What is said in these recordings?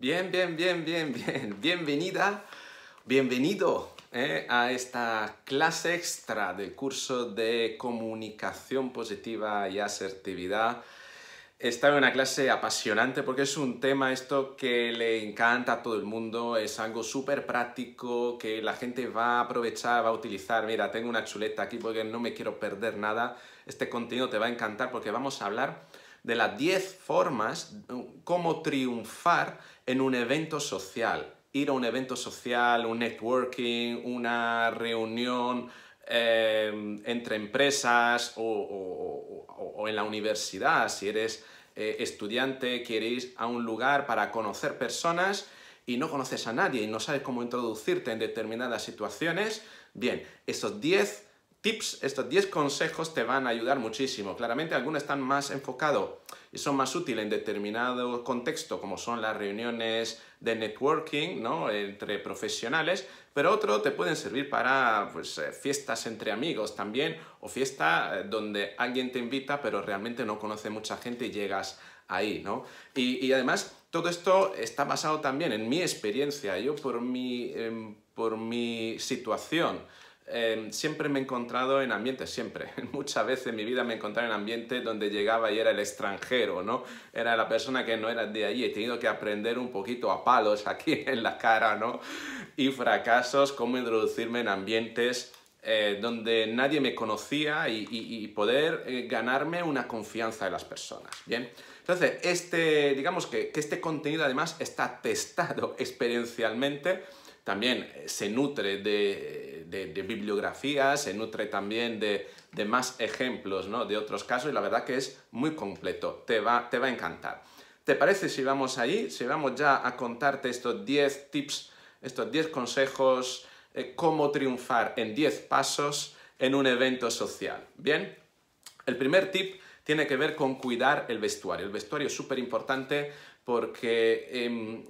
Bien, bien, bien, bien, bien. Bienvenida, bienvenido eh, a esta clase extra del curso de comunicación positiva y asertividad. Esta es una clase apasionante porque es un tema esto que le encanta a todo el mundo, es algo súper práctico que la gente va a aprovechar, va a utilizar. Mira, tengo una chuleta aquí porque no me quiero perder nada. Este contenido te va a encantar porque vamos a hablar de las 10 formas cómo triunfar en un evento social. Ir a un evento social, un networking, una reunión eh, entre empresas o, en la universidad. Si eres eh, estudiante, quieres ir a un lugar para conocer personas y no conoces a nadie y no sabes cómo introducirte en determinadas situaciones. Bien, esos 10 tips, estos 10 consejos te van a ayudar muchísimo. Claramente algunos están más enfocados y son más útiles en determinado contexto, como son las reuniones de networking ¿no? entre profesionales, pero otros te pueden servir para pues, eh, fiestas entre amigos también o fiesta eh, donde alguien te invita pero realmente no conoce mucha gente y llegas ahí, ¿no? Y, además todo esto está basado también en mi experiencia, yo por mi, em, por mi situación Em, siempre me he encontrado en ambientes, siempre, muchas veces en mi vida me he encontrado en ambientes donde llegaba y era el extranjero, ¿no? Era la persona que no era de ahí, he tenido que aprender un poquito a palos aquí en la cara, ¿no? Y fracasos, cómo introducirme en ambientes eh, donde nadie me conocía y, poder eh, ganarme una confianza de las personas, ¿bien? Entonces, este, digamos que este contenido además está testado experiencialmente, también eh, se nutre de de, bibliografía, se nutre también de, más ejemplos ¿no? de otros casos y la verdad que es muy completo, te va, te va a encantar. ¿Te parece si vamos ahí? Si vamos ya a contarte estos 10 tips, estos 10 consejos, eh, cómo triunfar en 10 pasos en un evento social. Bien, el primer tip tiene que ver con cuidar el vestuario. El vestuario es súper importante porque em,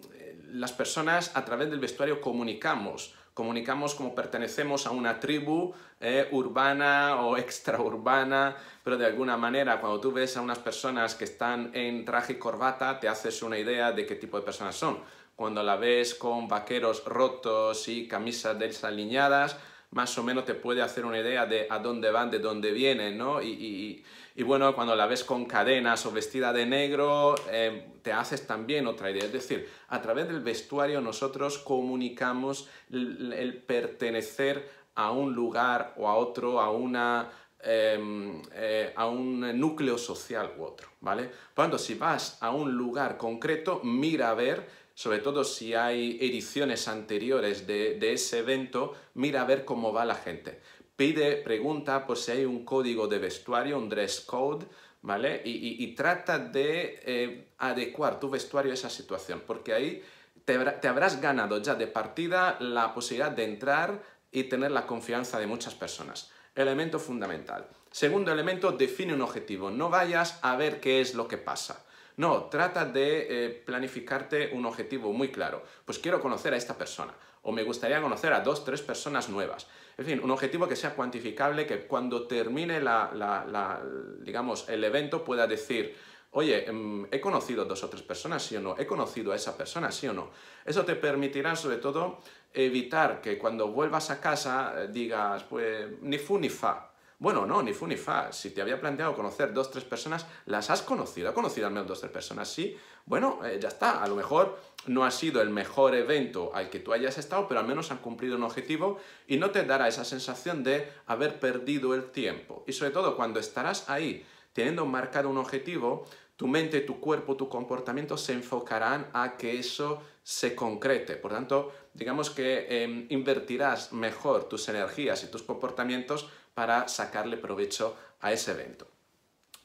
las personas a través del vestuario comunicamos, comunicamos como pertenecemos a una tribu eh, urbana o extraurbana, pero de alguna manera cuando tú ves a unas personas que están en traje y corbata te haces una idea de qué tipo de personas son. Cuando la ves con vaqueros rotos y camisas desaliñadas, más o menos te puede hacer una idea de a dónde van, de dónde vienen, ¿no? Y, bueno, cuando la ves con cadenas o vestida de negro, eh, te haces también otra idea. Es decir, a través del vestuario nosotros comunicamos el, pertenecer a un lugar o a otro, a una em, eh, un núcleo social u otro, ¿vale? Cuando si vas a un lugar concreto, mira a ver sobre todo si hay ediciones anteriores de, ese evento, mira a ver cómo va la gente. Pide, pregunta por si hay un código de vestuario, un dress code, ¿vale? Y, trata de eh, adecuar tu vestuario a esa situación, porque ahí te habrás ganado ya de partida la posibilidad de entrar y tener la confianza de muchas personas. Elemento fundamental. Segundo elemento, define un objetivo. No vayas a ver qué es lo que pasa. No, trata de eh, planificarte un objetivo muy claro. Pues quiero conocer a esta persona o me gustaría conocer a dos, tres personas nuevas. En fin, un objetivo que sea cuantificable, que cuando termine la, digamos, el evento pueda decir, oye, em, he conocido a dos o tres personas, sí o no, he conocido a esa persona, sí o no. Eso te permitirá sobre todo evitar que cuando vuelvas a casa eh, digas, pues ni fu ni fa, bueno, no, ni fu ni fa. Si te había planteado conocer dos, tres personas, las has conocido. ¿Ha conocido al menos dos, tres personas? Sí. Bueno, eh, ya está. A lo mejor no ha sido el mejor evento al que tú hayas estado, pero al menos han cumplido un objetivo y no te dará esa sensación de haber perdido el tiempo. Y sobre todo cuando estarás ahí teniendo marcado un objetivo, tu mente, tu cuerpo, tu comportamiento se enfocarán a que eso se concrete. Por tanto, digamos que em, invertirás mejor tus energías y tus comportamientos para sacarle provecho a ese evento.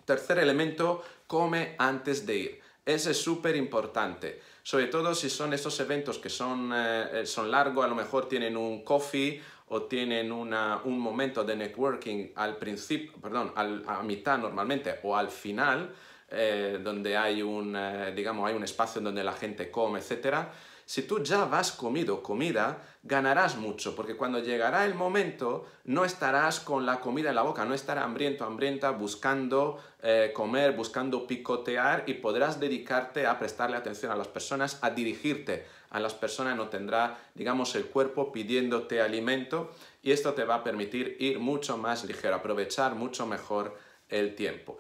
Tercer elemento, come antes de ir. Ese es súper importante, sobre todo si son estos eventos que eh, eh, son, largos, a lo mejor tienen un coffee o tienen un momento de networking al principio, perdón, a mitad normalmente o al final, eh, donde hay un, digamos, hay un espacio donde la gente come, etcétera si tú ya vas comido comida, ganarás mucho, porque cuando llegará el momento no estarás con la comida en la boca, no estarás hambriento, hambrienta, buscando eh, comer, buscando picotear y podrás dedicarte a prestarle atención a las personas, a dirigirte a las personas, no tendrá, digamos, el cuerpo pidiéndote alimento y esto te va a permitir ir mucho más ligero, aprovechar mucho mejor el tiempo.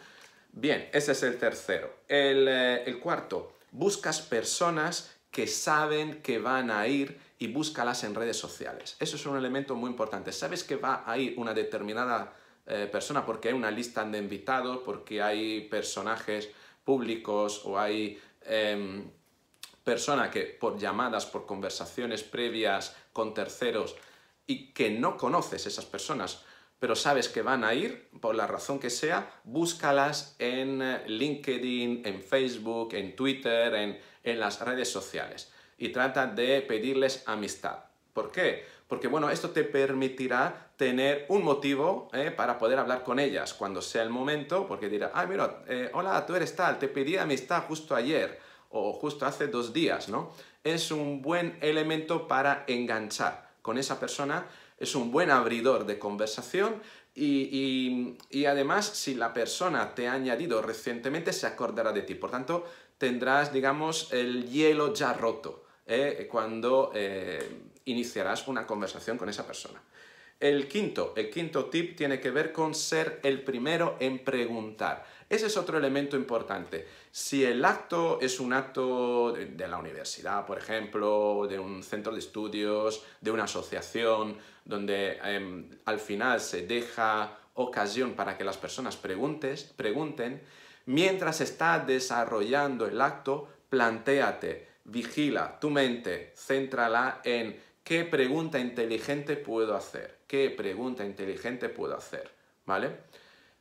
Bien, ese es el tercero. el eh, cuarto, buscas personas que saben que van a ir y búscalas en redes sociales. Eso es un elemento muy importante. Sabes que va a ir una determinada eh, persona porque hay una lista de invitados, porque hay personajes públicos o hay em, personas que por llamadas, por conversaciones previas con terceros y que no conoces esas personas, pero sabes que van a ir, por la razón que sea, búscalas en eh, LinkedIn, en Facebook, en Twitter, en en las redes sociales y trata de pedirles amistad. ¿Por qué? Porque bueno, esto te permitirá tener un motivo eh, para poder hablar con ellas cuando sea el momento, porque dirá, ah, mira, eh, hola, tú eres tal, te pedí amistad justo ayer o justo hace dos días, ¿no? Es un buen elemento para enganchar con esa persona, es un buen abridor de conversación y además si la persona te ha añadido recientemente se acordará de ti. Por tanto, tendrás, digamos, el hielo ya roto ¿eh? cuando eh, iniciarás una conversación con esa persona. El quinto, el quinto tip tiene que ver con ser el primero en preguntar. Ese es otro elemento importante. Si el acto es un acto de la universidad, por ejemplo, de un centro de estudios, de una asociación, donde em, al final se deja ocasión para que las personas pregunten, Mientras estás desarrollando el acto, plantéate, vigila tu mente, céntrala en qué pregunta inteligente puedo hacer, qué pregunta inteligente puedo hacer, ¿vale?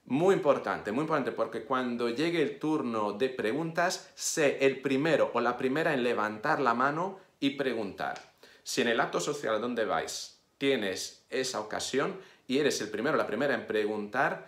Muy importante, muy importante, porque cuando llegue el turno de preguntas, sé el primero o la primera en levantar la mano y preguntar. Si en el acto social donde vais tienes esa ocasión y eres el primero o la primera en preguntar,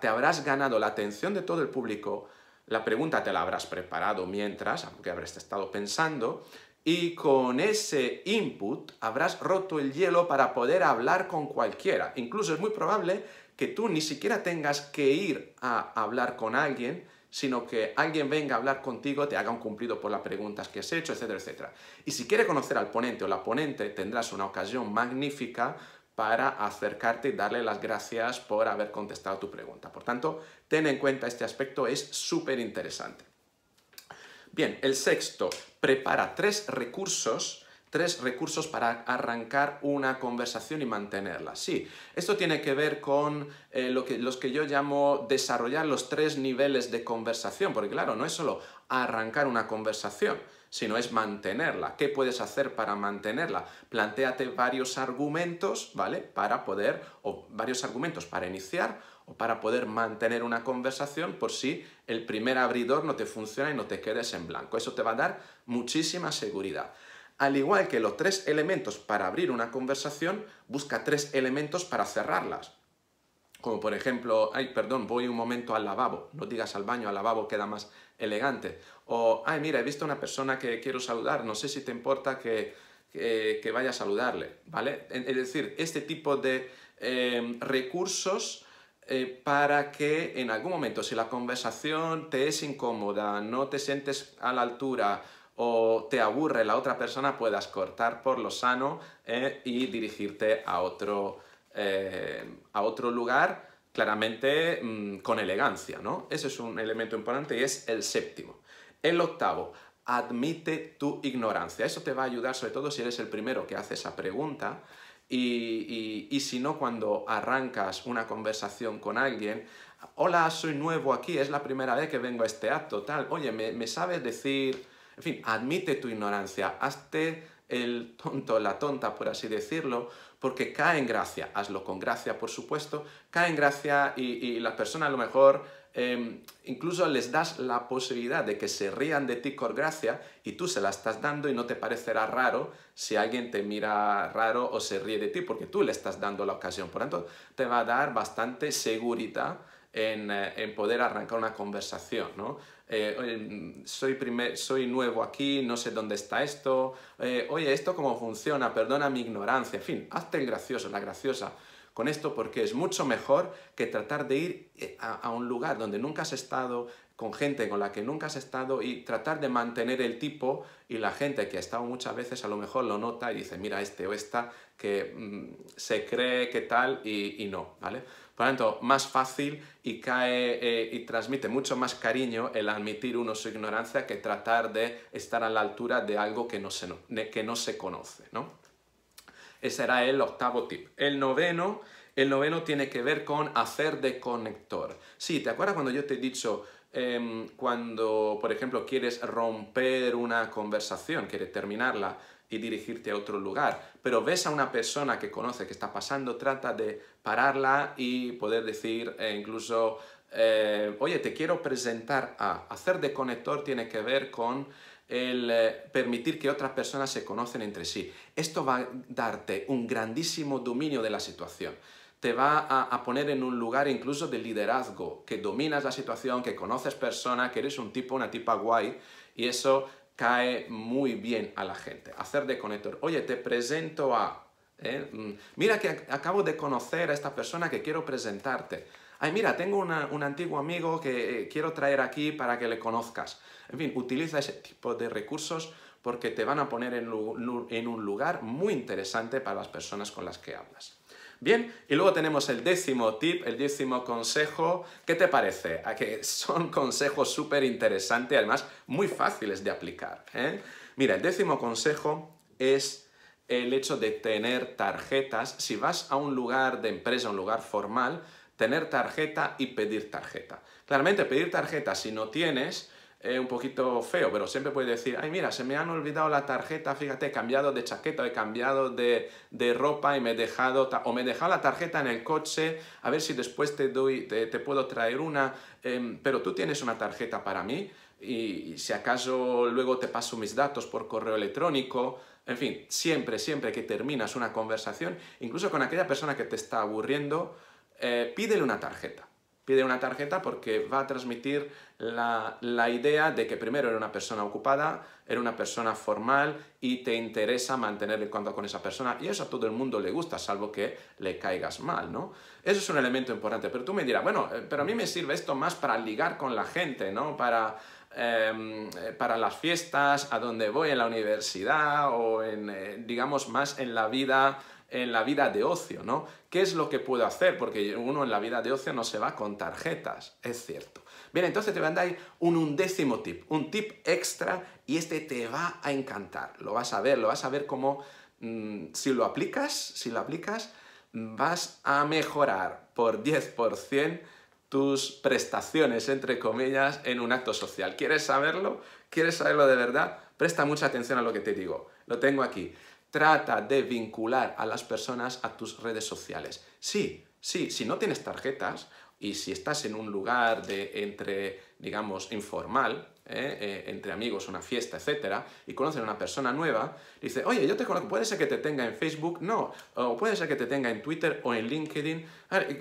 te, habrás ganado la atención de todo el público, la pregunta te la habrás preparado mientras, aunque habrás estado pensando, y con ese input habrás roto el hielo para poder hablar con cualquiera. Incluso es muy probable que tú ni siquiera tengas que ir a hablar con alguien, sino que alguien venga a hablar contigo, te haga un cumplido por las preguntas que has hecho, etcétera, etcétera. Y si quiere conocer al ponente o la ponente, tendrás una ocasión magnífica para acercarte y darle las gracias por haber contestado tu pregunta. Por tanto, ten en cuenta este aspecto, es súper interesante. Bien, el sexto, prepara tres recursos, tres recursos para arrancar una conversación y mantenerla. Sí, esto tiene que ver con eh, lo que, los que yo llamo desarrollar los tres niveles de conversación, porque claro, no es solo arrancar una conversación, sino es mantenerla. ¿Qué puedes hacer para mantenerla? Plantéate varios argumentos, ¿vale? Para poder, o varios argumentos para iniciar o para poder mantener una conversación por si el primer abridor no te funciona y no te quedes en blanco. Eso te va a dar muchísima seguridad. Al igual que los tres elementos para abrir una conversación, busca tres elementos para cerrarlas. Como por ejemplo, ay, perdón, voy un momento al lavabo. No digas al baño, al lavabo queda más elegante. O, ay, mira, he visto una persona que quiero saludar, no sé si te importa que, que, vaya a saludarle, ¿vale? Es decir, este tipo de em, recursos eh, para que en algún momento, si la conversación te es incómoda, no te sientes a la altura o te aburre la otra persona, puedas cortar por lo sano eh, y dirigirte a otro eh, a otro lugar, claramente mm, con elegancia, ¿no? Ese es un elemento importante y es el séptimo. El octavo, admite tu ignorancia. Eso te va a ayudar sobre todo si eres el primero que hace esa pregunta y, si no cuando arrancas una conversación con alguien, hola, soy nuevo aquí, es la primera vez que vengo a este acto, tal, oye, ¿me, me sabes decir? En fin, admite tu ignorancia, hazte el tonto, la tonta, por así decirlo, porque cae en gracia. Hazlo con gracia, por supuesto, cae en gracia y, las personas a lo mejor em, incluso les das la posibilidad de que se rían de ti con gracia y tú se la estás dando y no te parecerá raro si alguien te mira raro o se ríe de ti porque tú le estás dando la ocasión. Por tanto, te va a dar bastante seguridad eh, en, poder arrancar una conversación, ¿no? Eh, soy, primer, soy nuevo aquí, no sé dónde está esto, eh, oye, ¿esto cómo funciona? Perdona mi ignorancia, en fin, hazte el gracioso, la graciosa con esto porque es mucho mejor que tratar de ir a, a un lugar donde nunca has estado, con gente con la que nunca has estado y tratar de mantener el tipo y la gente que ha estado muchas veces a lo mejor lo nota y dice, mira, este o esta que mm, se cree que tal y, no, ¿vale? Por lo tanto, más fácil y cae eh, y transmite mucho más cariño el admitir uno su ignorancia que tratar de estar a la altura de algo que no se, que no se conoce, ¿no? Ese era el octavo tip. El noveno, el noveno tiene que ver con hacer de conector. Sí, ¿te acuerdas cuando yo te he dicho Em, cuando, por ejemplo, quieres romper una conversación, quieres terminarla y dirigirte a otro lugar, pero ves a una persona que conoce que está pasando, trata de pararla y poder decir eh, incluso, eh, oye, te quiero presentar a... Hacer de conector tiene que ver con el eh, permitir que otras personas se conocen entre sí. Esto va a darte un grandísimo dominio de la situación te va a, poner en un lugar incluso de liderazgo, que dominas la situación, que conoces persona que eres un tipo, una tipa guay, y eso cae muy bien a la gente. Hacer de conector, oye, te presento a... ¿eh? Mm, mira que acabo de conocer a esta persona que quiero presentarte. Ay, mira, tengo un antiguo amigo que eh, quiero traer aquí para que le conozcas. En fin, utiliza ese tipo de recursos porque te van a poner en un lugar muy interesante para las personas con las que hablas. Bien, y luego tenemos el décimo tip, el décimo consejo. ¿Qué te parece? que son consejos súper interesantes, además muy fáciles de aplicar. ¿eh? Mira, el décimo consejo es el hecho de tener tarjetas. Si vas a un lugar de empresa, un lugar formal, tener tarjeta y pedir tarjeta. Claramente, pedir tarjeta si no tienes un poquito feo, pero siempre puedes decir, ay mira, se me han olvidado la tarjeta, fíjate, he cambiado de chaqueta, he cambiado de, ropa y me he dejado, o me he dejado la tarjeta en el coche, a ver si después te, doy, te, puedo traer una, em, pero tú tienes una tarjeta para mí y, si acaso luego te paso mis datos por correo electrónico, en fin, siempre, siempre que terminas una conversación, incluso con aquella persona que te está aburriendo, eh, pídele una tarjeta. Pide una tarjeta porque va a transmitir la, idea de que primero era una persona ocupada, era una persona formal y te interesa mantener el contacto con esa persona. Y eso a todo el mundo le gusta, salvo que le caigas mal, ¿no? Eso es un elemento importante. Pero tú me dirás, bueno, eh, pero a mí me sirve esto más para ligar con la gente, ¿no? Para, em, eh, para las fiestas, a donde voy en la universidad o en, eh, digamos, más en la vida en la vida de ocio, ¿no? ¿Qué es lo que puedo hacer? Porque uno en la vida de ocio no se va con tarjetas, es cierto. Bien, entonces te voy a dar un undécimo tip, un tip extra y este te va a encantar. Lo vas a ver, lo vas a ver cómo mm, si lo aplicas, si lo aplicas, vas a mejorar por 10% tus prestaciones, entre comillas, en un acto social. ¿Quieres saberlo? ¿Quieres saberlo de verdad? Presta mucha atención a lo que te digo. Lo tengo aquí trata de vincular a las personas a tus redes sociales. Sí, sí, si no tienes tarjetas y si estás en un lugar de entre, digamos, informal, ¿eh? Eh, entre amigos, una fiesta, etcétera, y conoces a una persona nueva, dice, oye, yo te conozco, puede ser que te tenga en Facebook, no, o puede ser que te tenga en Twitter o en LinkedIn.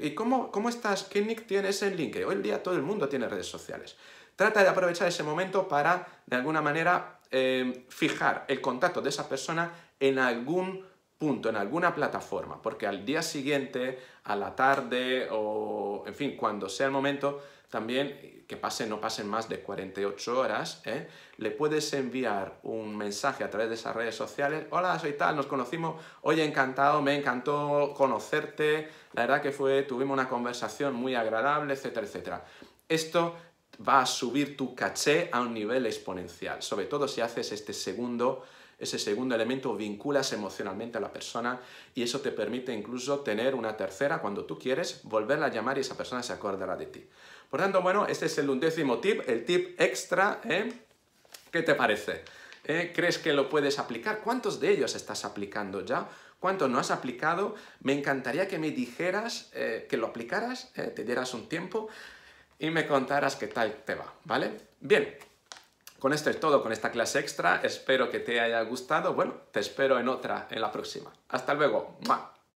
¿Y cómo, cómo estás? ¿Qué nick tienes en LinkedIn? Hoy en día todo el mundo tiene redes sociales. Trata de aprovechar ese momento para, de alguna manera, eh, fijar el contacto de esa persona en algún punto, en alguna plataforma, porque al día siguiente, a la tarde o, en fin, cuando sea el momento, también que pase no pasen más de 48 horas, ¿eh? le puedes enviar un mensaje a través de esas redes sociales, hola, soy tal, nos conocimos, oye, encantado, me encantó conocerte, la verdad que fue, tuvimos una conversación muy agradable, etcétera, etcétera. Esto va a subir tu caché a un nivel exponencial, sobre todo si haces este segundo ese segundo elemento vinculas emocionalmente a la persona y eso te permite incluso tener una tercera cuando tú quieres, volverla a llamar y esa persona se acordará de ti. Por tanto, bueno, este es el undécimo tip, el tip extra. ¿eh? ¿Qué te parece? ¿Eh? ¿Crees que lo puedes aplicar? ¿Cuántos de ellos estás aplicando ya? ¿Cuántos no has aplicado? Me encantaría que me dijeras, eh, que lo aplicaras, ¿eh? te dieras un tiempo y me contaras qué tal te va, ¿vale? Bien, con esto es todo, con esta clase extra. Espero que te haya gustado. Bueno, te espero en otra, en la próxima. Hasta luego.